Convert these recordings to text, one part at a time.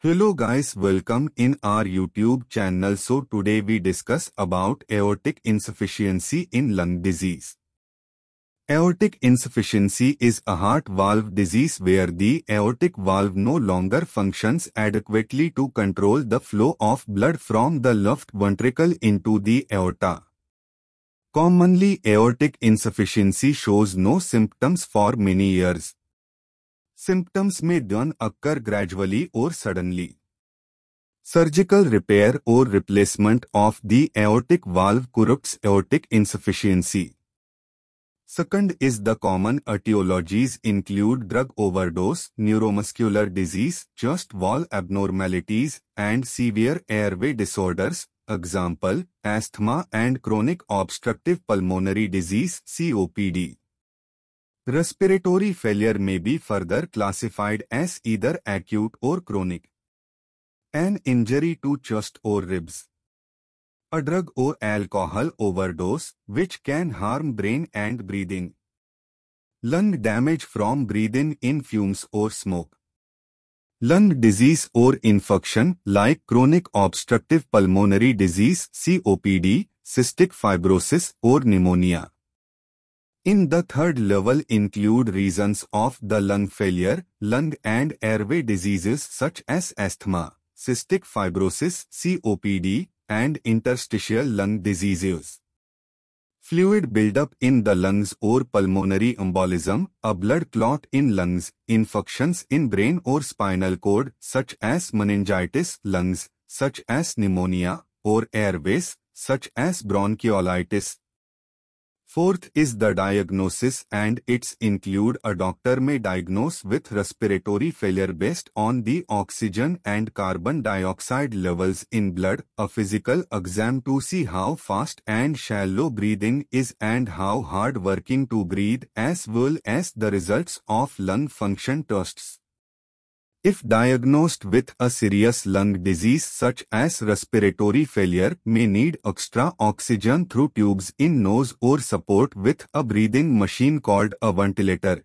Hello guys welcome in our YouTube channel so today we discuss about aortic insufficiency in lung disease. Aortic insufficiency is a heart valve disease where the aortic valve no longer functions adequately to control the flow of blood from the left ventricle into the aorta. Commonly aortic insufficiency shows no symptoms for many years Symptoms may then occur gradually or suddenly. Surgical repair or replacement of the aortic valve corrupts aortic insufficiency. Second is the common etiologies include drug overdose, neuromuscular disease, chest wall abnormalities, and severe airway disorders, example, asthma and chronic obstructive pulmonary disease, COPD. Respiratory failure may be further classified as either acute or chronic. An injury to chest or ribs. A drug or alcohol overdose which can harm brain and breathing. Lung damage from breathing in fumes or smoke. Lung disease or infection like chronic obstructive pulmonary disease COPD, cystic fibrosis or pneumonia. In the third level include reasons of the lung failure, lung and airway diseases such as asthma, cystic fibrosis, COPD, and interstitial lung diseases. Fluid buildup in the lungs or pulmonary embolism, a blood clot in lungs, infections in brain or spinal cord such as meningitis, lungs, such as pneumonia, or airways, such as bronchiolitis, Fourth is the diagnosis and its include a doctor may diagnose with respiratory failure based on the oxygen and carbon dioxide levels in blood, a physical exam to see how fast and shallow breathing is and how hard working to breathe as well as the results of lung function tests if diagnosed with a serious lung disease such as respiratory failure may need extra oxygen through tubes in nose or support with a breathing machine called a ventilator.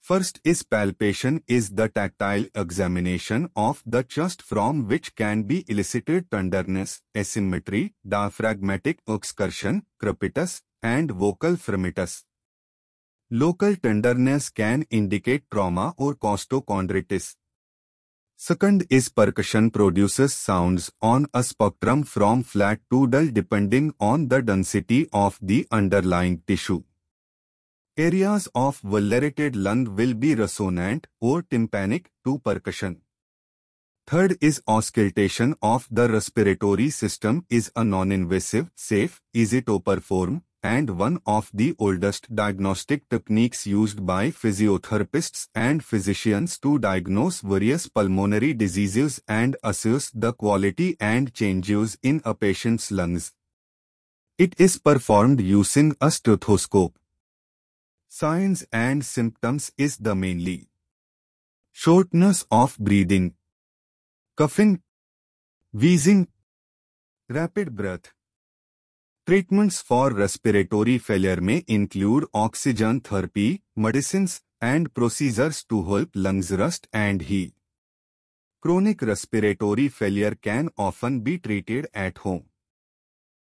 First is palpation is the tactile examination of the chest from which can be elicited tenderness, asymmetry, diaphragmatic excursion, crepitus, and vocal fremitus. Local tenderness can indicate trauma or costochondritis. Second is percussion produces sounds on a spectrum from flat to dull depending on the density of the underlying tissue. Areas of vulnerated lung will be resonant or tympanic to percussion. Third is auscultation of the respiratory system is a non-invasive, safe, easy to perform, and one of the oldest diagnostic techniques used by physiotherapists and physicians to diagnose various pulmonary diseases and assess the quality and changes in a patient's lungs. It is performed using a stethoscope. Signs and symptoms is the mainly shortness of breathing, coughing, wheezing, rapid breath. Treatments for respiratory failure may include oxygen therapy, medicines, and procedures to help lungs rest and heal. Chronic respiratory failure can often be treated at home.